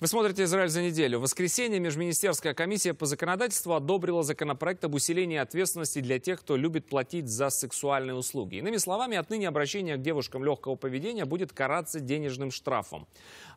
Вы смотрите «Израиль за неделю». В воскресенье Межминистерская комиссия по законодательству одобрила законопроект об усилении ответственности для тех, кто любит платить за сексуальные услуги. Иными словами, отныне обращение к девушкам легкого поведения будет караться денежным штрафом.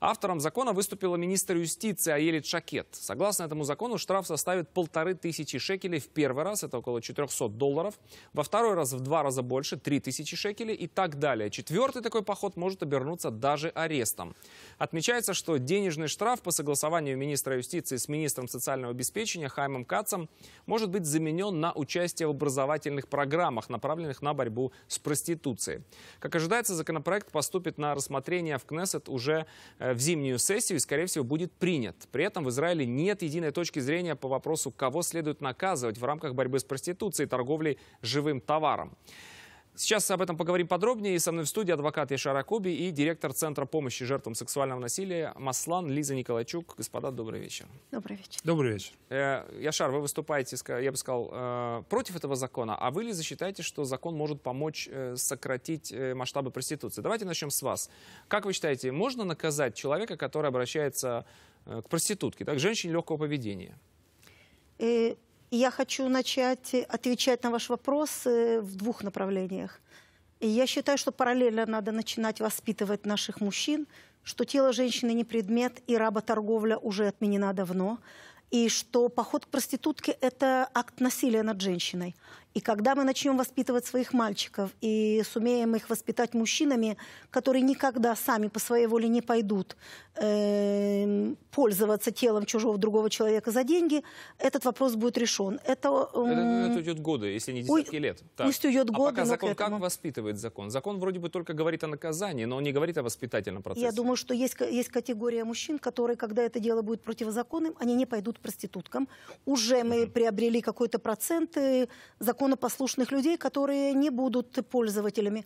Автором закона выступила министр юстиции Аелит Шакет. Согласно этому закону, штраф составит полторы тысячи шекелей в первый раз, это около 400 долларов, во второй раз в два раза больше, три тысячи шекелей и так далее. Четвертый такой поход может обернуться даже арестом. Отмечается, что денежный штраф прав по согласованию министра юстиции с министром социального обеспечения Хаймом Кацом может быть заменен на участие в образовательных программах, направленных на борьбу с проституцией. Как ожидается, законопроект поступит на рассмотрение в Кнессет уже э, в зимнюю сессию и, скорее всего, будет принят. При этом в Израиле нет единой точки зрения по вопросу, кого следует наказывать в рамках борьбы с проституцией и торговлей живым товаром. Сейчас об этом поговорим подробнее. И со мной в студии адвокат Яшар Акуби и директор Центра помощи жертвам сексуального насилия Маслан Лиза Николайчук. Господа, добрый вечер. Добрый вечер. Добрый вечер. Э, Яшар, вы выступаете, я бы сказал, э, против этого закона, а вы, Лиза, считаете, что закон может помочь э, сократить масштабы проституции? Давайте начнем с вас. Как вы считаете, можно наказать человека, который обращается к проститутке, так, женщине легкого поведения? я хочу начать отвечать на ваш вопрос э, в двух направлениях. И я считаю, что параллельно надо начинать воспитывать наших мужчин, что тело женщины не предмет, и работорговля уже отменена давно, и что поход к проститутке – это акт насилия над женщиной. И когда мы начнем воспитывать своих мальчиков и сумеем их воспитать мужчинами, которые никогда сами по своей воле не пойдут э, пользоваться телом чужого другого человека за деньги, этот вопрос будет решен. Это, э, это, это уйдет годы, если не десятки уй, лет. Так. Пусть уйдет а годы, а пока но закон но как воспитывает закон? Закон вроде бы только говорит о наказании, но он не говорит о воспитательном процессе. Я думаю, что есть, есть категория мужчин, которые, когда это дело будет противозаконным, они не пойдут проституткам. Уже мы угу. приобрели какой-то процент, э, закон законопослушных людей, которые не будут пользователями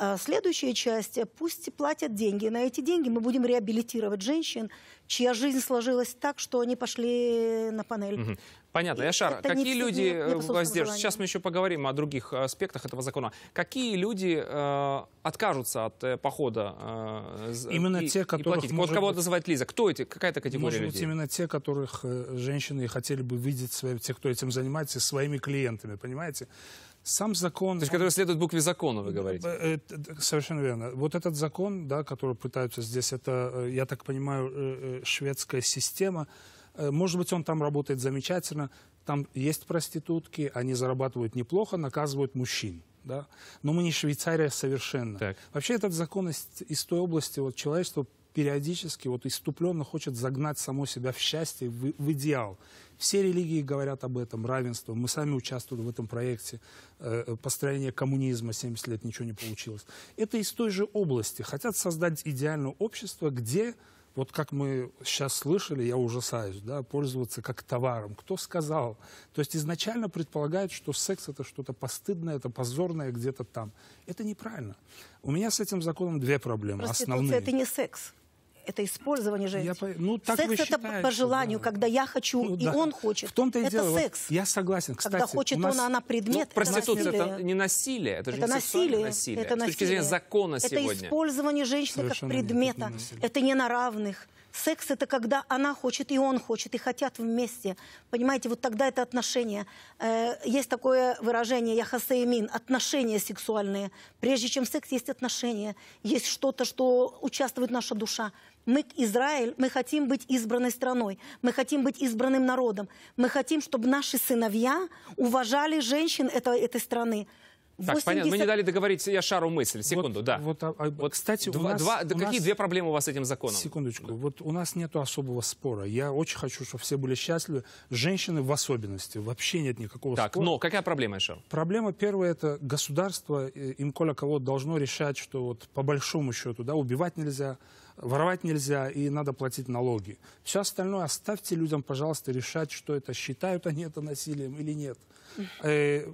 а следующая часть, пусть платят деньги. На эти деньги мы будем реабилитировать женщин, чья жизнь сложилась так, что они пошли на панель. Угу. Понятно. И Яшар, какие не, люди э, не, Сейчас мы еще поговорим о других э, аспектах этого закона. Какие люди э, откажутся от э, похода? Э, именно и, те, которых... И может, вот кого называть Лиза. Кто эти? Какая это категория может людей? быть, именно те, которых э, женщины хотели бы видеть, те, кто этим занимается, своими клиентами, понимаете? сам закон... То есть, который следует букве закона, вы говорите? Э, э, совершенно верно. Вот этот закон, да, который пытаются здесь, это, э, я так понимаю, шведская система. Может быть, он там работает замечательно. Там есть проститутки, они зарабатывают неплохо, наказывают мужчин. Да? Но мы не Швейцария совершенно. Так. Вообще этот закон из, из той области, вот человечество периодически вот иступленно хочет загнать само себя в счастье, в, в идеал. Все религии говорят об этом, равенство. Мы сами участвовали в этом проекте э, э построения коммунизма, 70 лет ничего не получилось. Это из той же области. Хотят создать идеальное общество, где вот как мы сейчас слышали, я ужасаюсь, да, пользоваться как товаром. Кто сказал? То есть изначально предполагают, что секс это что-то постыдное, это позорное где-то там. Это неправильно. У меня с этим законом две проблемы Проституция основные. это не секс это использование женщины. ну, так секс считаете, это по желанию, да. когда я хочу ну, и да. он хочет. В том-то и это дело. секс. я согласен. Кстати, когда хочет нас... он, а она предмет. Ну, проституция это, это не насилие, это, это не насилие. насилие. Это насилие. С точки зрения закона это сегодня. Это использование женщины Совершенно как предмета. Это не на равных. Секс это когда она хочет, и он хочет, и хотят вместе. Понимаете, вот тогда это отношения. Э, есть такое выражение яхасеймин, отношения сексуальные. Прежде чем секс, есть отношения. Есть что-то, что участвует наша душа. Мы, Израиль, мы хотим быть избранной страной, мы хотим быть избранным народом, мы хотим, чтобы наши сыновья уважали женщин этой, этой страны. Так, 80... понятно. Мы не дали договорить, я шару мысль. Секунду, вот, да. Вот, а, а вот, кстати, два, у нас, два, у какие нас... две проблемы у вас с этим законом? Секундочку. Да. Вот у нас нет особого спора. Я очень хочу, чтобы все были счастливы. Женщины в особенности. Вообще нет никакого так, спора. Так, но какая проблема, Шар? Проблема первая, это государство, э, им коля кого должно решать, что вот по большому счету, да, убивать нельзя, воровать нельзя и надо платить налоги. Все остальное оставьте людям, пожалуйста, решать, что это, считают они это насилием или нет. Э,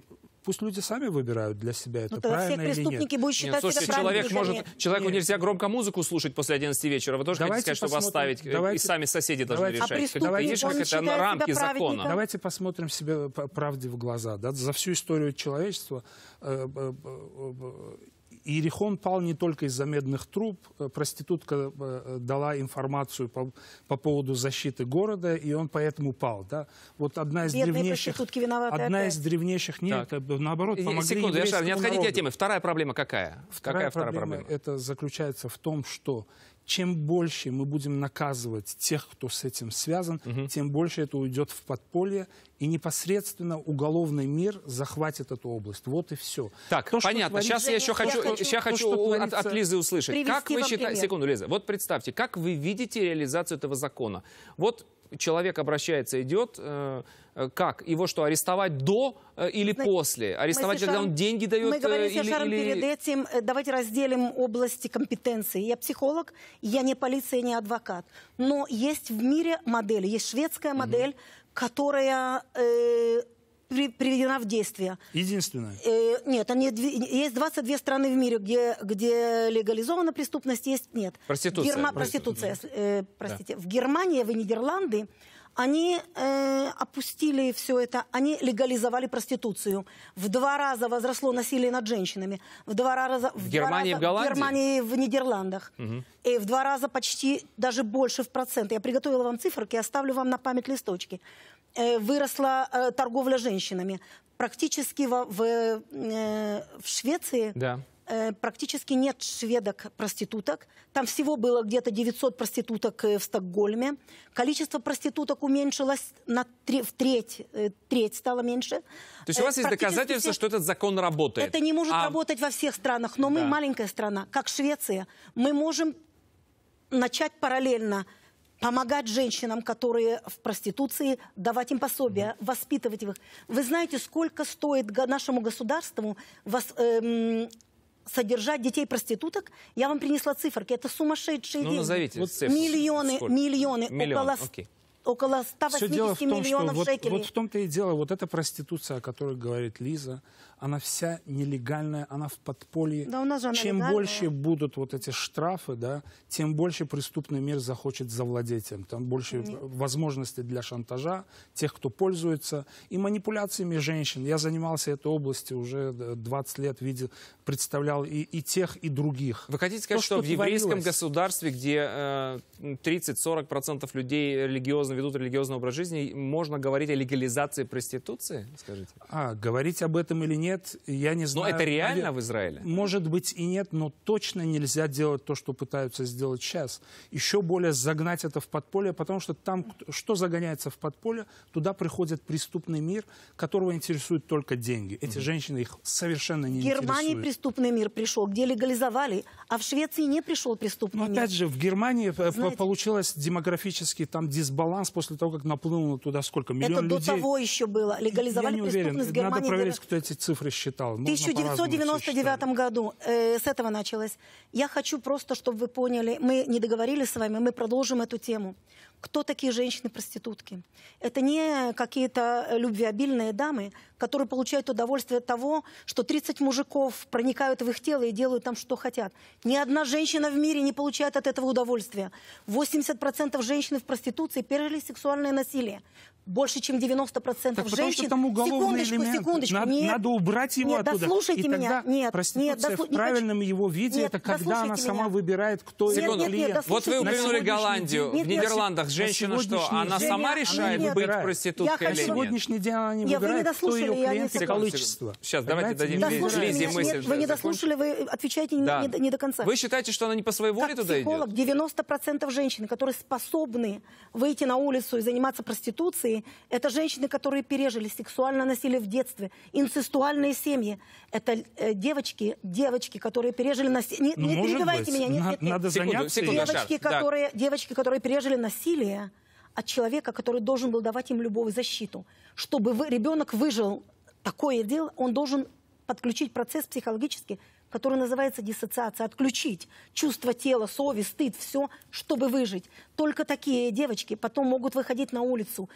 Пусть люди сами выбирают для себя, это ну, правильно все преступники или нет. будут считать нет, слушайте, это человек может, нет. человеку нельзя громко музыку слушать после 11 вечера. Вы тоже давайте хотите сказать, чтобы оставить, э, давайте, и сами соседи должны решать. А как, давайте, видишь, как это на рамки закона. Давайте посмотрим себе правде в глаза. Да? За всю историю человечества э, э, э, э Иерихон пал не только из-за медных труб. Э, проститутка э, дала информацию по, по поводу защиты города, и он поэтому пал. Да? Вот одна из Бедные древнейших... виноваты Одна опять. из древнейших... Нет, так. Э, наоборот, помогли Секунду, Яшар, не отходите от темы. Вторая проблема какая? Вторая какая проблема, вторая проблема? Это заключается в том, что чем больше мы будем наказывать тех, кто с этим связан, угу. тем больше это уйдет в подполье, и непосредственно уголовный мир захватит эту область. Вот и все. Так, то, понятно. Творится, сейчас я еще хочу, я хочу, я хочу то, от, от Лизы услышать. Как вы считаете, секунду, Лиза, вот представьте, как вы видите реализацию этого закона? Вот человек обращается, идет, э, э, как? Его что, арестовать до э, или Знаете, после? Арестовать, когда он деньги дает? Мы говорили или, с или... перед этим, давайте разделим области компетенции. Я психолог, я не полиция, не адвокат. Но есть в мире модель есть шведская модель, угу. которая... Э, приведена в действие. Единственная? Э, нет, они, есть 22 страны в мире, где, где легализована преступность, есть нет. Проституция. Герма, проституция, э, простите. Да. В Германии, в Нидерланды они э, опустили все это, они легализовали проституцию. В два раза возросло насилие над женщинами. В два раза в, в Германии, раза, в Голландии, в Германии, в Нидерландах. Угу. И в два раза почти даже больше в процент. Я приготовила вам цифры, я оставлю вам на память листочки. Э, выросла э, торговля женщинами. Практически в, в, э, в Швеции да. практически нет шведок-проституток. Там всего было где-то 900 проституток в Стокгольме. Количество проституток уменьшилось на три, в треть, треть стало меньше. То есть у вас есть доказательства, все... что этот закон работает? Это не может а... работать во всех странах, но да. мы маленькая страна, как Швеция. Мы можем начать параллельно помогать женщинам, которые в проституции, давать им пособия, mm-hmm. воспитывать их. Вы знаете, сколько стоит нашему государству вас, эм, содержать детей проституток? Я вам принесла циферки. Это сумасшедшие ну, деньги. Назовите вот цифры. Миллионы, миллионы, около окей около 180 Все дело в том, миллионов что шекелей. Вот, вот в том-то и дело, вот эта проституция, о которой говорит Лиза, она вся нелегальная, она в подполье. Да, у нас же она Чем легальная. больше будут вот эти штрафы, да, тем больше преступный мир захочет завладеть им. Там больше Нет. возможностей для шантажа, тех, кто пользуется, и манипуляциями женщин. Я занимался этой областью уже 20 лет, видел, представлял и, и тех, и других. Вы хотите сказать, То, что, что в еврейском творилось? государстве, где э, 30-40% людей религиозных серьезно ведут религиозный образ жизни, можно говорить о легализации проституции, скажите? А, говорить об этом или нет, я не знаю. Но это реально в Израиле? Может быть и нет, но точно нельзя делать то, что пытаются сделать сейчас. Еще более загнать это в подполье, потому что там, что загоняется в подполье, туда приходит преступный мир, которого интересуют только деньги. Эти mm женщины их совершенно не интересуют. В Германии интересуют. преступный мир пришел, где легализовали, а в Швеции не пришел преступный но, мир. опять же, в Германии э, Знаете... получилось демографически там дисбаланс реверанс после того, как наплынуло туда сколько? Миллион Это до того еще было. Легализовали Я не уверен. преступность Германии. Надо проверить, кто эти цифры считал. В 1999 году э, с этого началось. Я хочу просто, чтобы вы поняли, мы не договорились с вами, мы продолжим эту тему. Кто такие женщины-проститутки? Это не какие-то любвеобильные дамы, которые получают удовольствие от того, что 30 мужиков проникают в их тело и делают там, что хотят. Ни одна женщина в мире не получает от этого удовольствия. 80% женщин в проституции пережили сексуальное насилие больше чем 90% так женщин. Потому что там секундочку, элемент. секундочку. Надо, нет, надо убрать его нет, оттуда. Дослушайте и меня. Тогда нет, проституция нет, дослу... в правильном не его виде нет, это когда она меня. сама выбирает, кто нет, ее нет, клиент. Нет, вот вы упомянули Голландию. День, нет, в Нидерландах женщина что, она день, сама решает она быть выбирает. проституткой я или нет? сегодшний день она не выбирает, нет, кто ее клиент и количество. Сейчас, давайте дадим Лизе мысль. Вы не дослушали, вы отвечаете не до конца. Вы считаете, что она не по своей воле туда идет? 90% женщин, которые способны выйти на улицу и заниматься проституцией, ситуации. Это женщины, которые пережили сексуальное насилие в детстве, инцестуальные семьи. Это э, девочки, девочки, которые пережили насилие. Не, ну, не перебивайте быть. меня. Нет, нет, нет. Надо заняться. Секунду, девочки, да. которые, девочки, которые пережили насилие от человека, который должен был давать им любовь защиту. Чтобы вы, ребенок выжил такое дело, он должен подключить процесс психологически, который называется диссоциация, отключить чувство тела, совесть, стыд, все, чтобы выжить. Только такие девочки потом могут выходить на улицу,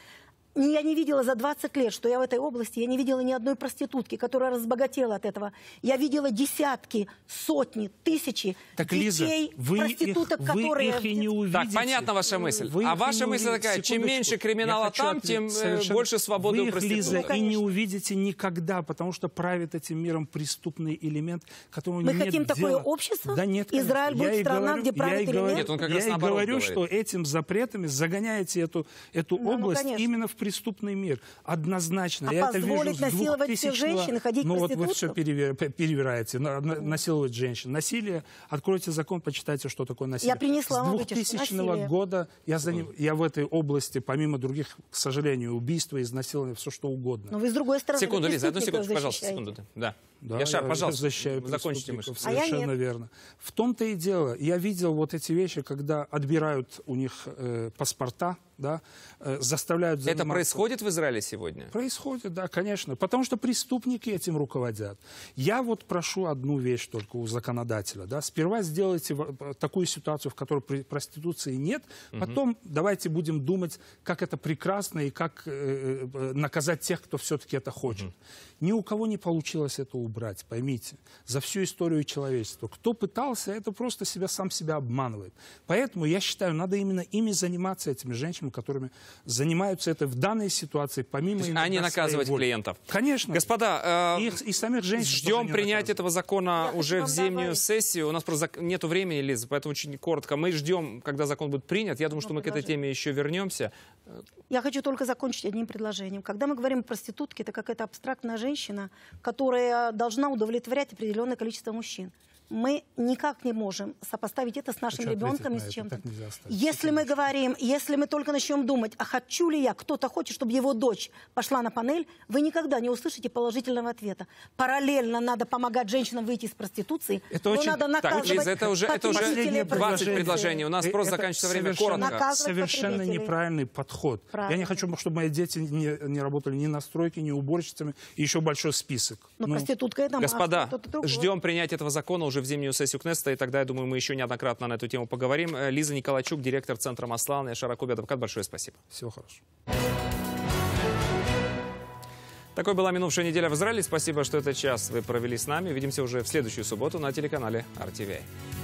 я не видела за 20 лет, что я в этой области, я не видела ни одной проститутки, которая разбогатела от этого. Я видела десятки, сотни, тысячи так, детей, Лиза, вы проституток, их, которые... Вы их и не увидите. Так, понятна ваша мысль. Вы а ваша мысль увидите. такая, Секундочку. чем меньше криминала там, тем э, совершенно... больше свободы вы их, у Лиза, ну, и не увидите никогда, потому что правит этим миром преступный элемент, которому Мы нет хотим дела. такое общество? Да нет, Израиль будет я страна, говорю, где правит элемент? Нет, он как я и говорю, говорит. что этим запретами загоняете эту, эту ну, ну область ну, именно в преступный мир. Однозначно. А Я позволить это вижу насиловать 2000-го... всех женщин ходить Ну вот вы все перевер... перевираете. Насиловать женщин. Насилие. Откройте закон, почитайте, что такое насилие. Я принесла С 2000 -го года я, за я в этой области, помимо других, к сожалению, убийства, изнасилования, все что угодно. Но вы с другой стороны Секунду, Лиза, одну секунду, пожалуйста. Секунду, да. Да, Яша, я, пожалуйста, защищаю закончите мысль. А Совершенно а верно. В том-то и дело. Я видел вот эти вещи, когда отбирают у них э, паспорта, да, э, заставляют... Заниматься. Это происходит в Израиле сегодня? Происходит, да, конечно, потому что преступники этим руководят. Я вот прошу одну вещь только у законодателя, да, сперва сделайте э, такую ситуацию, в которой проституции нет, потом угу. давайте будем думать, как это прекрасно и как э, э наказать тех, кто все-таки это хочет. Угу. Ни у кого не получилось это убрать, поймите, за всю историю человечества. Кто пытался, это просто себя сам себя обманывает. Поэтому я считаю, надо именно ими заниматься, этими женщинами, средствами, которыми занимаются это в данной ситуации, помимо... Есть, а наказывать воли. клиентов. Конечно. Господа, э, и, и самих женщин ждем принятия этого закона Я уже в зимнюю добавить. сессию. У нас просто нет времени, Лиза, поэтому очень коротко. Мы ждем, когда закон будет принят. Я думаю, что ну, мы к этой теме еще вернемся. Я хочу только закончить одним предложением. Когда мы говорим о проститутке, это какая-то абстрактная женщина, которая должна удовлетворять определенное количество мужчин мы никак не можем сопоставить это с а нашим Хочу ребенком и с чем-то. Если мы говорим, если мы только начнем думать, а хочу ли я, кто-то хочет, чтобы его дочь пошла на панель, вы никогда не услышите положительного ответа. Параллельно надо помогать женщинам выйти из проституции, это но очень... надо наказывать так, Лиза, это уже, это уже 20 предложений. У нас и э, просто заканчивается время коротко. совершенно неправильный подход. Правильно. Я не хочу, чтобы мои дети не, не работали ни на стройке, ни уборщицами. И еще большой список. Но ну, ну, проститутка это Господа, ждем принятия этого закона уже уже в зимнюю сессию КНЕСТа, и тогда, я думаю, мы еще неоднократно на эту тему поговорим. Э, Лиза Николачук директор Центра Маслана и Шаракоби Адвокат, большое спасибо. Всего хорошего. Такой была минувшая неделя в Израиле. Спасибо, что этот час вы провели с нами. Увидимся уже в следующую субботу на телеканале RTV.